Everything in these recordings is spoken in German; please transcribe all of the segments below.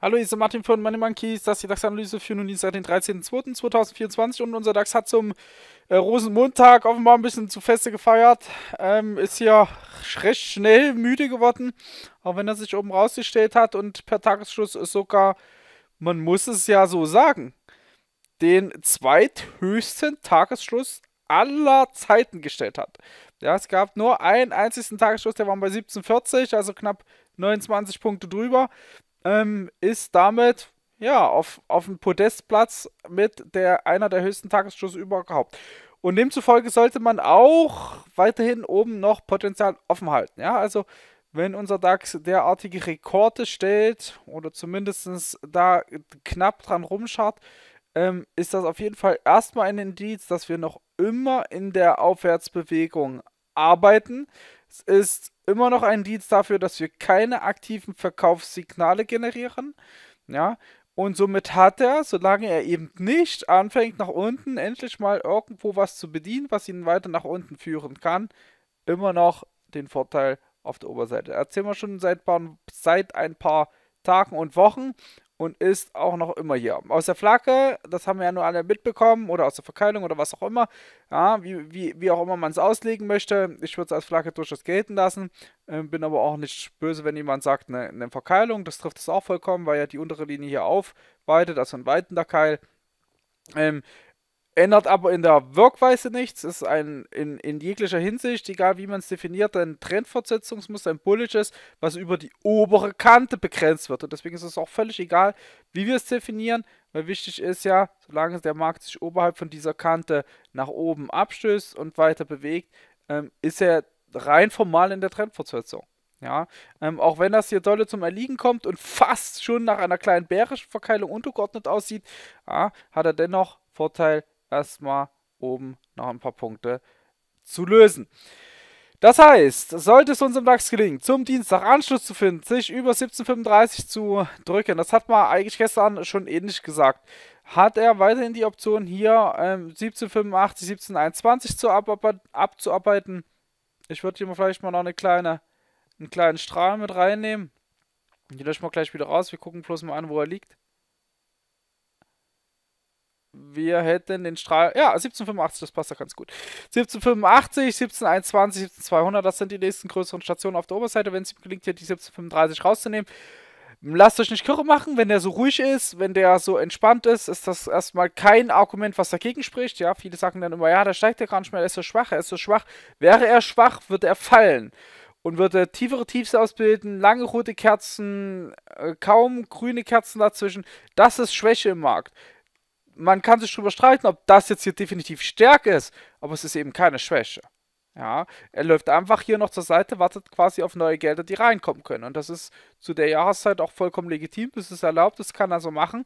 Hallo, hier ist Martin von Money Monkeys. Das ist die DAX-Analyse für nun seit den 13.02.2024 und unser DAX hat zum äh, Rosenmontag offenbar ein bisschen zu feste gefeiert. Ähm, ist hier recht schnell müde geworden, auch wenn er sich oben rausgestellt hat und per Tagesschluss ist sogar, man muss es ja so sagen, den zweithöchsten Tagesschluss aller Zeiten gestellt hat. Ja, es gab nur einen einzigen Tagesschluss, der war bei 17,40, also knapp 29 Punkte drüber. Ähm, ist damit ja auf, auf dem Podestplatz mit der, einer der höchsten Tagesschlüsse überhaupt. Und demzufolge sollte man auch weiterhin oben noch Potenzial offen halten. Ja, also wenn unser DAX derartige Rekorde stellt oder zumindest da knapp dran rumschart, ähm, ist das auf jeden Fall erstmal ein Indiz, dass wir noch immer in der Aufwärtsbewegung arbeiten. Es ist immer noch ein Dienst dafür, dass wir keine aktiven Verkaufssignale generieren. Ja, und somit hat er, solange er eben nicht anfängt, nach unten endlich mal irgendwo was zu bedienen, was ihn weiter nach unten führen kann, immer noch den Vorteil auf der Oberseite. Erzählen wir schon seit, seit ein paar Tagen und Wochen und ist auch noch immer hier. Aus der Flagge, das haben wir ja nur alle mitbekommen, oder aus der Verkeilung oder was auch immer, ja, wie, wie, wie auch immer man es auslegen möchte. Ich würde es als Flagge durchaus gelten lassen, äh, bin aber auch nicht böse, wenn jemand sagt, eine ne Verkeilung, das trifft es auch vollkommen, weil ja die untere Linie hier aufweitet, also ein weitender Keil. Ähm, Ändert aber in der Wirkweise nichts, ist ein in, in jeglicher Hinsicht, egal wie man es definiert, ein Trendfortsetzungsmuster, ein bullisches, was über die obere Kante begrenzt wird. Und deswegen ist es auch völlig egal, wie wir es definieren, weil wichtig ist ja, solange der Markt sich oberhalb von dieser Kante nach oben abstößt und weiter bewegt, ähm, ist er rein formal in der Trendfortsetzung. Ja, ähm, auch wenn das hier dolle zum Erliegen kommt und fast schon nach einer kleinen bärischen Verkeilung untergeordnet aussieht, ja, hat er dennoch Vorteil erstmal oben noch ein paar Punkte zu lösen. Das heißt, sollte es uns im DAX gelingen, zum Dienstag Anschluss zu finden, sich über 17,35 zu drücken, das hat man eigentlich gestern schon ähnlich gesagt, hat er weiterhin die Option hier ähm, 17,85, 17,21 zu ab abzuarbeiten. Ich würde hier mal vielleicht mal noch eine kleine, einen kleinen Strahl mit reinnehmen. Die löschen wir gleich wieder raus. Wir gucken bloß mal an, wo er liegt wir hätten den Strahl. Ja, 1785, das passt ja ganz gut. 1785, 1721, 17200, das sind die nächsten größeren Stationen auf der Oberseite. Wenn es ihm gelingt, hier die 1735 rauszunehmen. Lasst euch nicht kirre machen, wenn der so ruhig ist, wenn der so entspannt ist, ist das erstmal kein Argument, was dagegen spricht. Ja, viele sagen dann immer, ja, der steigt ja gar nicht mehr, er ist so schwach, er ist so schwach. Wäre er schwach, würde er fallen und würde tiefere Tiefs ausbilden, lange rote Kerzen, äh, kaum grüne Kerzen dazwischen. Das ist Schwäche im Markt man kann sich darüber streiten, ob das jetzt hier definitiv Stärke ist, aber es ist eben keine Schwäche. Ja, er läuft einfach hier noch zur Seite, wartet quasi auf neue Gelder, die reinkommen können. Und das ist zu der Jahreszeit auch vollkommen legitim, das ist erlaubt, das kann er so machen.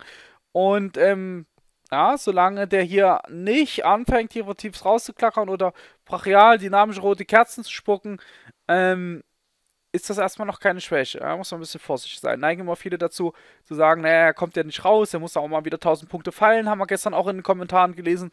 Und ähm, ja, solange der hier nicht anfängt, hier Tiefs rauszuklackern oder brachial dynamisch rote Kerzen zu spucken, ähm, ist das erstmal noch keine Schwäche. Da muss man ein bisschen vorsichtig sein. Neigen immer viele dazu, zu sagen, naja, er kommt ja nicht raus, er muss auch mal wieder 1000 Punkte fallen, haben wir gestern auch in den Kommentaren gelesen.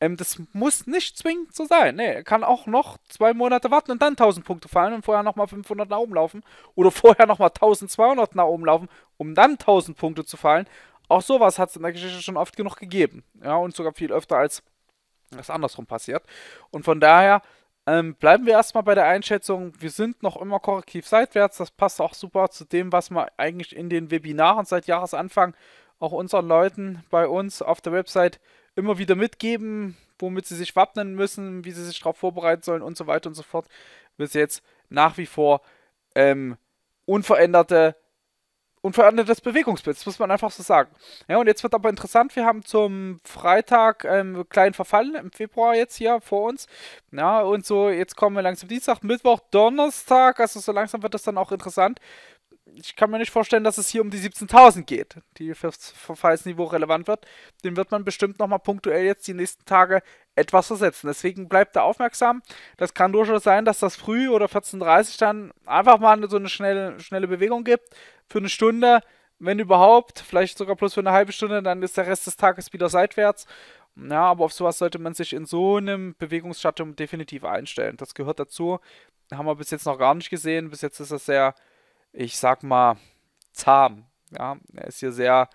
Ähm, das muss nicht zwingend so sein. Nee, er kann auch noch zwei Monate warten und dann 1000 Punkte fallen und vorher nochmal 500 nach oben laufen oder vorher nochmal 1200 nach oben laufen, um dann 1000 Punkte zu fallen. Auch sowas hat es in der Geschichte schon oft genug gegeben. Ja, und sogar viel öfter als das andersrum passiert. Und von daher ähm, bleiben wir erstmal bei der Einschätzung. Wir sind noch immer korrektiv seitwärts. Das passt auch super zu dem, was wir eigentlich in den Webinaren seit Jahresanfang auch unseren Leuten bei uns auf der Website immer wieder mitgeben, womit sie sich wappnen müssen, wie sie sich darauf vorbereiten sollen und so weiter und so fort. Bis jetzt nach wie vor ähm, unveränderte und verändert das Bewegungsbild. Das muss man einfach so sagen. Ja, und jetzt wird aber interessant, wir haben zum Freitag ähm, kleinen Verfall im Februar jetzt hier vor uns. Ja, und so, jetzt kommen wir langsam Dienstag, Mittwoch, Donnerstag. Also so langsam wird das dann auch interessant. Ich kann mir nicht vorstellen, dass es hier um die 17.000 geht, die fürs Verfallsniveau relevant wird. Den wird man bestimmt nochmal punktuell jetzt die nächsten Tage etwas versetzen. Deswegen bleibt da aufmerksam. Das kann durchaus sein, dass das früh oder 14.30 Uhr dann einfach mal so eine schnelle, schnelle Bewegung gibt für eine Stunde, wenn überhaupt, vielleicht sogar plus für eine halbe Stunde, dann ist der Rest des Tages wieder seitwärts. Ja, aber auf sowas sollte man sich in so einem Bewegungsstattum definitiv einstellen. Das gehört dazu. Haben wir bis jetzt noch gar nicht gesehen. Bis jetzt ist er sehr, ich sag mal, zahm. Ja, er ist hier sehr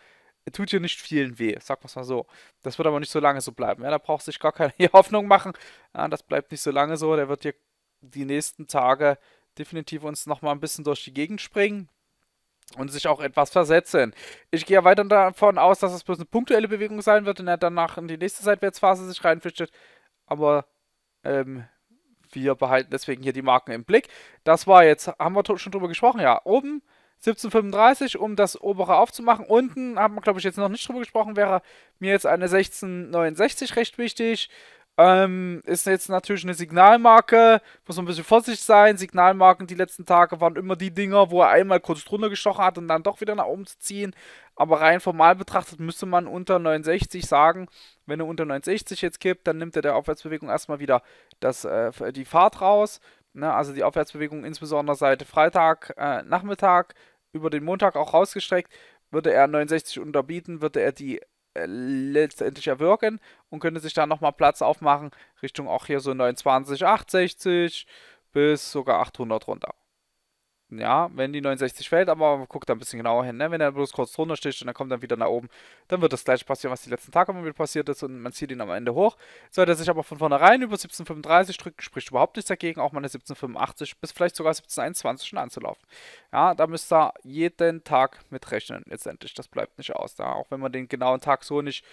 tut hier nicht vielen weh, sag mal so. Das wird aber nicht so lange so bleiben. Ja, da braucht sich gar keine Hoffnung machen. Ja, das bleibt nicht so lange so. Der wird hier die nächsten Tage definitiv uns nochmal ein bisschen durch die Gegend springen und sich auch etwas versetzen. Ich gehe ja weiter davon aus, dass es das bloß eine punktuelle Bewegung sein wird und er danach in die nächste Seitwärtsphase sich reinflüchtet. Aber ähm, wir behalten deswegen hier die Marken im Blick. Das war jetzt, haben wir schon drüber gesprochen, ja. Oben 1735, um das obere aufzumachen. Unten haben wir, glaube ich, jetzt noch nicht drüber gesprochen, wäre mir jetzt eine 1669 recht wichtig. Ähm, ist jetzt natürlich eine Signalmarke, muss man ein bisschen vorsichtig sein. Signalmarken die letzten Tage waren immer die Dinger, wo er einmal kurz drunter gestochen hat und dann doch wieder nach oben zu ziehen. Aber rein formal betrachtet müsste man unter 69 sagen, wenn er unter 69 jetzt kippt, dann nimmt er der Aufwärtsbewegung erstmal wieder das, äh, die Fahrt raus. Ne? Also die Aufwärtsbewegung insbesondere seit Freitag, äh, Nachmittag über den Montag auch rausgestreckt. Würde er 69 unterbieten, würde er die äh, letztendlich erwirken und könnte sich dann nochmal Platz aufmachen Richtung auch hier so 29, 68 bis sogar 800 runter ja, wenn die 69 fällt, aber guckt da ein bisschen genauer hin. Ne? Wenn er bloß kurz drunter steht und dann kommt er wieder nach oben, dann wird das gleiche passieren, was die letzten Tage immer wieder passiert ist und man zieht ihn am Ende hoch. Sollte er sich aber von vornherein über 17,35 drücken, spricht überhaupt nichts dagegen, auch mal eine 17,85 bis vielleicht sogar 17,21 schon anzulaufen. Ja, da müsst ihr jeden Tag mit rechnen letztendlich. Das bleibt nicht aus. Da. Auch wenn man den genauen Tag so nicht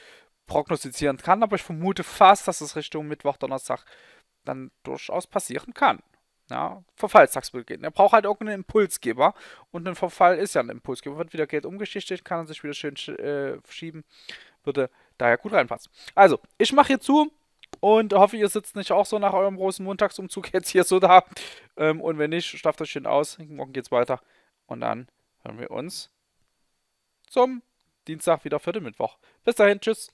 prognostizieren kann, aber ich vermute fast, dass es Richtung Mittwoch, Donnerstag dann durchaus passieren kann. Ja, Verfallstagsbild geht. Er braucht halt irgendeinen Impulsgeber. Und ein Verfall ist ja ein Impulsgeber. Wird wieder Geld umgeschichtet, kann er sich wieder schön äh, schieben. Würde daher gut reinpassen. Also, ich mache hier zu und hoffe, ihr sitzt nicht auch so nach eurem großen Montagsumzug jetzt hier so da. Ähm, und wenn nicht, schlaft euch schön aus. Morgen geht's weiter. Und dann hören wir uns zum Dienstag wieder für den Mittwoch. Bis dahin, tschüss.